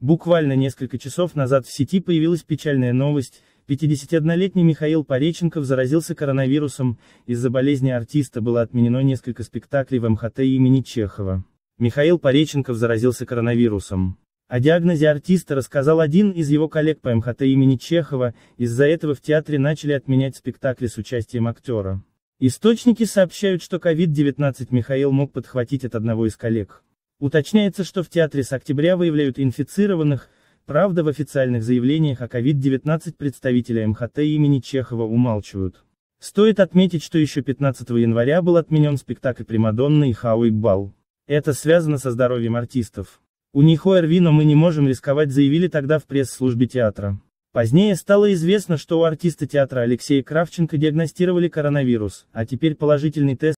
Буквально несколько часов назад в сети появилась печальная новость, 51-летний Михаил Пореченков заразился коронавирусом, из-за болезни артиста было отменено несколько спектаклей в МХТ имени Чехова. Михаил Пореченков заразился коронавирусом. О диагнозе артиста рассказал один из его коллег по МХТ имени Чехова, из-за этого в театре начали отменять спектакли с участием актера. Источники сообщают, что COVID-19 Михаил мог подхватить от одного из коллег. Уточняется, что в театре с октября выявляют инфицированных, правда в официальных заявлениях о COVID-19 представителя МХТ имени Чехова умалчивают. Стоит отметить, что еще 15 января был отменен спектакль Примадонны и Хауи Бал. Это связано со здоровьем артистов. У них ОРВИ, но мы не можем рисковать, заявили тогда в пресс-службе театра. Позднее стало известно, что у артиста театра Алексея Кравченко диагностировали коронавирус, а теперь положительный тест